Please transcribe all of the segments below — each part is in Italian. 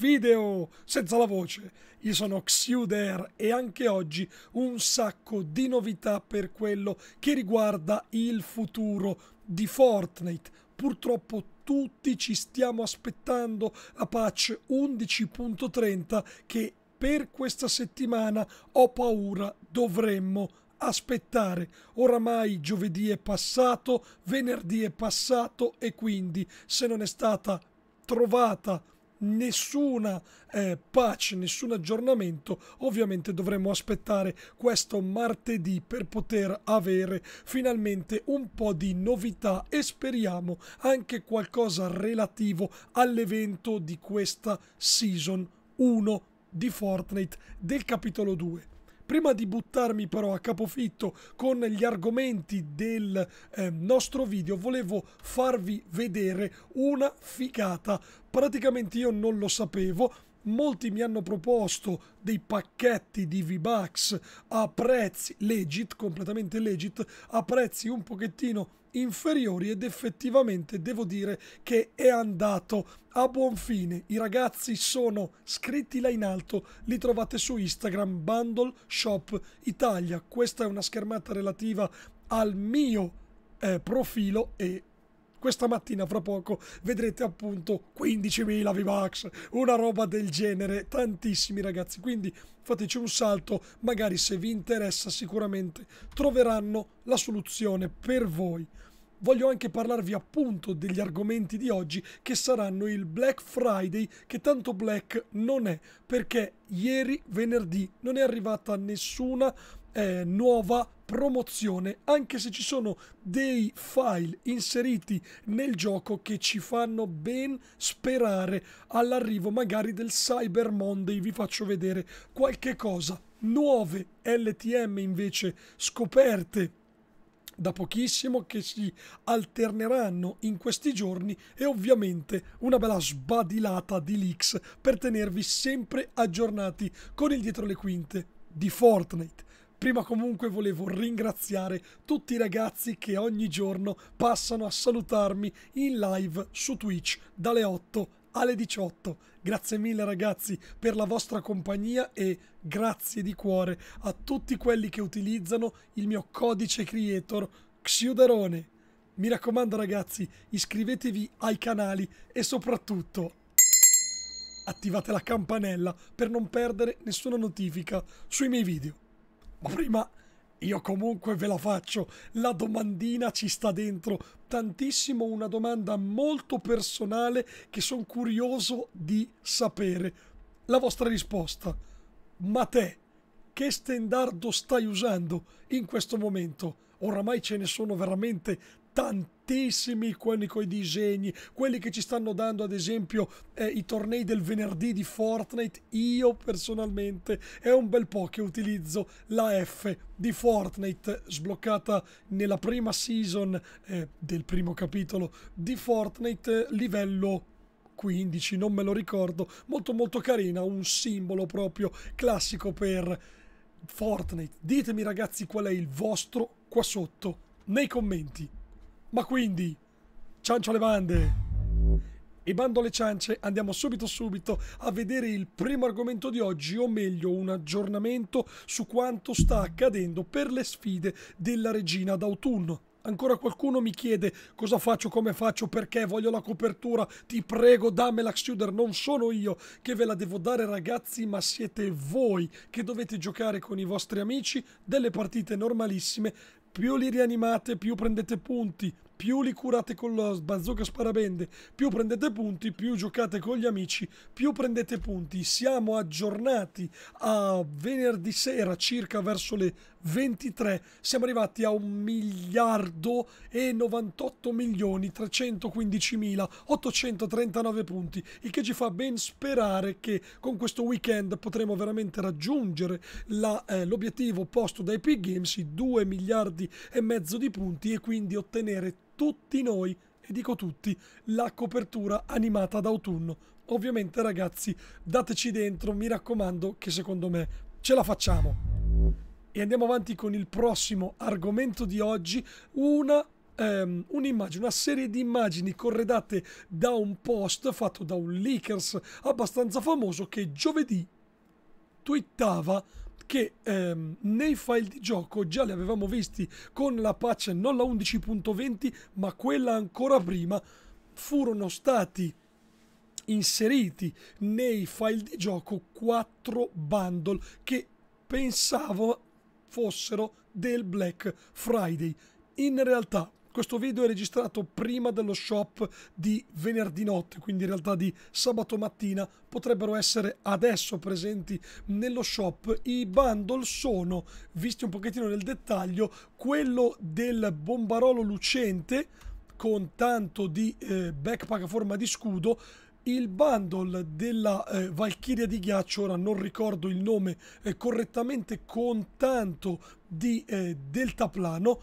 video senza la voce. Io sono Xiuder e anche oggi un sacco di novità per quello che riguarda il futuro di Fortnite. Purtroppo tutti ci stiamo aspettando la patch 11.30 che per questa settimana ho paura dovremmo aspettare. Oramai giovedì è passato, venerdì è passato e quindi se non è stata trovata nessuna eh, patch, nessun aggiornamento, ovviamente dovremo aspettare questo martedì per poter avere finalmente un po' di novità e speriamo anche qualcosa relativo all'evento di questa season 1 di Fortnite del capitolo 2. Prima di buttarmi però a capofitto con gli argomenti del eh, nostro video, volevo farvi vedere una figata. Praticamente io non lo sapevo, Molti mi hanno proposto dei pacchetti di V-Bucks a prezzi legit, completamente legit, a prezzi un pochettino inferiori ed effettivamente devo dire che è andato a buon fine. I ragazzi sono scritti là in alto, li trovate su Instagram, Bundle Shop Italia. Questa è una schermata relativa al mio eh, profilo e questa mattina fra poco vedrete appunto 15.000 VMAX, una roba del genere, tantissimi ragazzi, quindi fateci un salto, magari se vi interessa sicuramente troveranno la soluzione per voi voglio anche parlarvi appunto degli argomenti di oggi che saranno il Black Friday che tanto black non è perché ieri venerdì non è arrivata nessuna eh, nuova promozione, anche se ci sono dei file inseriti nel gioco che ci fanno ben sperare all'arrivo magari del Cyber Monday. Vi faccio vedere qualche cosa. Nuove LTM invece scoperte da pochissimo che si alterneranno in questi giorni e ovviamente una bella sbadilata di leaks per tenervi sempre aggiornati con il dietro le quinte di Fortnite. Prima comunque volevo ringraziare tutti i ragazzi che ogni giorno passano a salutarmi in live su Twitch dalle 8 alle 18. Grazie mille ragazzi per la vostra compagnia e grazie di cuore a tutti quelli che utilizzano il mio codice creator Xiuderone. Mi raccomando ragazzi, iscrivetevi ai canali e soprattutto attivate la campanella per non perdere nessuna notifica sui miei video. Ma prima io comunque ve la faccio, la domandina ci sta dentro tantissimo, una domanda molto personale che sono curioso di sapere. La vostra risposta. Ma te, che stendardo stai usando in questo momento? Oramai ce ne sono veramente tantissimi quelli con i disegni, quelli che ci stanno dando ad esempio eh, i tornei del venerdì di Fortnite, io personalmente è un bel po' che utilizzo la F di Fortnite sbloccata nella prima season eh, del primo capitolo di Fortnite livello 15, non me lo ricordo, molto molto carina, un simbolo proprio classico per Fortnite. Ditemi ragazzi qual è il vostro qua sotto nei commenti. Ma quindi, ciancio alle bande! E bando alle ciance, andiamo subito subito a vedere il primo argomento di oggi, o meglio un aggiornamento su quanto sta accadendo per le sfide della regina d'autunno. Ancora qualcuno mi chiede cosa faccio, come faccio, perché voglio la copertura, ti prego dammela Xuder, non sono io che ve la devo dare ragazzi, ma siete voi che dovete giocare con i vostri amici delle partite normalissime più li rianimate, più prendete punti, più li curate con la bazooka sparabende, più prendete punti, più giocate con gli amici, più prendete punti. Siamo aggiornati a venerdì sera, circa verso le 23, siamo arrivati a 1 miliardo e 98 milioni 315 mila 839 punti, il che ci fa ben sperare che con questo weekend potremo veramente raggiungere eh, l'obiettivo eh, posto da Epic Games, i 2 miliardi e mezzo di punti e quindi ottenere tutti noi, e dico tutti, la copertura animata d'autunno. Ovviamente ragazzi, dateci dentro, mi raccomando, che secondo me ce la facciamo. E andiamo avanti con il prossimo argomento di oggi, una ehm, un'immagine, una serie di immagini corredate da un post fatto da un leakers abbastanza famoso che giovedì twittava che ehm, nei file di gioco già li avevamo visti con la patch non la 11.20 ma quella ancora prima furono stati inseriti nei file di gioco quattro bundle che pensavo fossero del Black Friday. In realtà questo video è registrato prima dello shop di venerdì notte, quindi in realtà di sabato mattina potrebbero essere adesso presenti nello shop. I bundle sono, visti un pochettino nel dettaglio, quello del bombarolo lucente con tanto di eh, backpack a forma di scudo il bundle della eh, Valchiria di ghiaccio, ora non ricordo il nome eh, correttamente, con tanto di eh, deltaplano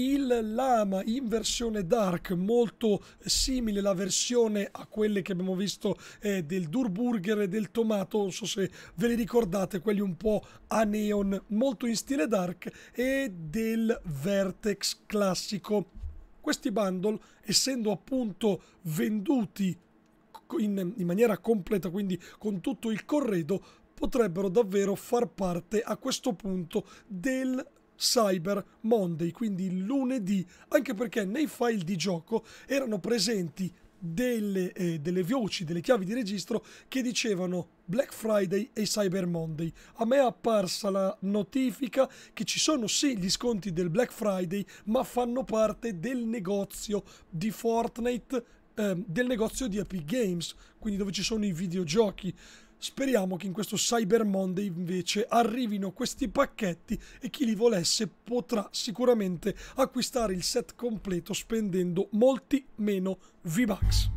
il lama in versione dark molto simile la versione a quelle che abbiamo visto eh, del Durburger e del Tomato non so se ve li ricordate quelli un po' a neon molto in stile dark e del Vertex classico questi bundle essendo appunto venduti in, in maniera completa quindi con tutto il corredo potrebbero davvero far parte a questo punto del Cyber Monday, quindi lunedì, anche perché nei file di gioco erano presenti delle, eh, delle, voci, delle chiavi di registro che dicevano Black Friday e Cyber Monday. A me è apparsa la notifica che ci sono sì gli sconti del Black Friday, ma fanno parte del negozio di Fortnite, eh, del negozio di Epic Games, quindi dove ci sono i videogiochi. Speriamo che in questo Cyber Monday invece arrivino questi pacchetti e chi li volesse potrà sicuramente acquistare il set completo spendendo molti meno V-Bucks.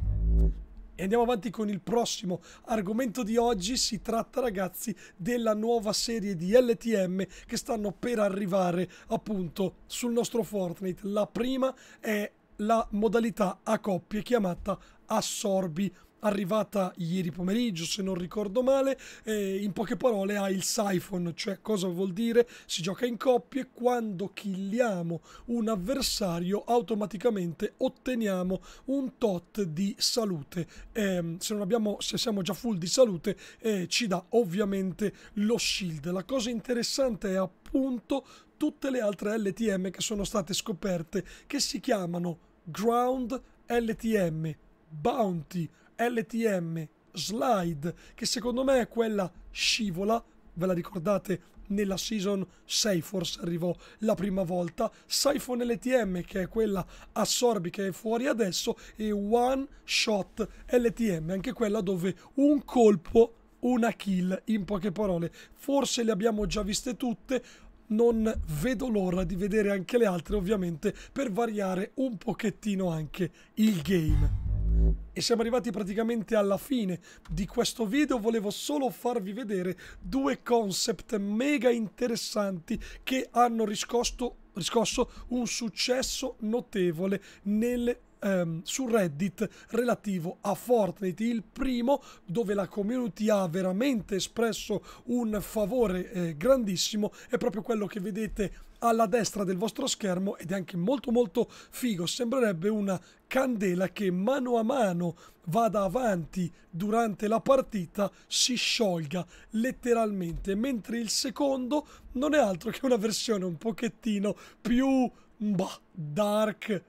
E andiamo avanti con il prossimo argomento di oggi, si tratta ragazzi della nuova serie di LTM che stanno per arrivare appunto sul nostro Fortnite. La prima è la modalità a coppie chiamata Assorbi arrivata ieri pomeriggio se non ricordo male, eh, in poche parole ha il siphon, cioè cosa vuol dire? Si gioca in coppie, quando killiamo un avversario automaticamente otteniamo un tot di salute, eh, se, non abbiamo, se siamo già full di salute eh, ci dà ovviamente lo shield. La cosa interessante è appunto tutte le altre LTM che sono state scoperte che si chiamano Ground LTM, Bounty LTM Slide, che secondo me è quella scivola, ve la ricordate nella season 6 forse arrivò la prima volta, Siphon LTM che è quella assorbi che è fuori adesso e One Shot LTM, anche quella dove un colpo, una kill in poche parole, forse le abbiamo già viste tutte, non vedo l'ora di vedere anche le altre ovviamente per variare un pochettino anche il game. E siamo arrivati praticamente alla fine di questo video, volevo solo farvi vedere due concept mega interessanti che hanno riscosso, riscosso un successo notevole nelle ehm, su Reddit relativo a Fortnite, il primo dove la community ha veramente espresso un favore eh, grandissimo, è proprio quello che vedete alla destra del vostro schermo ed è anche molto molto figo, sembrerebbe una candela che mano a mano vada avanti durante la partita si sciolga letteralmente, mentre il secondo non è altro che una versione un pochettino più bah, dark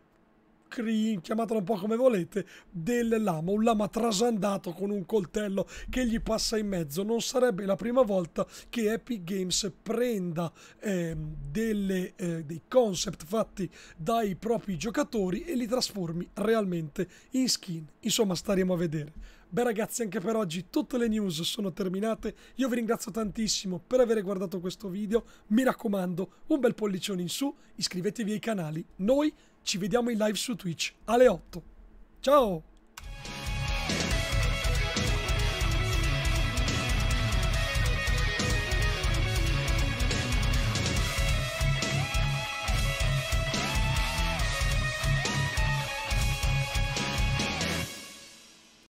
crin, chiamatelo un po' come volete, del lama, un lama trasandato con un coltello che gli passa in mezzo. Non sarebbe la prima volta che Epic Games prenda eh, delle, eh, dei concept fatti dai propri giocatori e li trasformi realmente in skin. Insomma, staremo a vedere. Beh ragazzi, anche per oggi tutte le news sono terminate. Io vi ringrazio tantissimo per aver guardato questo video. Mi raccomando, un bel pollicione in su, iscrivetevi ai canali. Noi ci vediamo in live su Twitch alle 8. Ciao!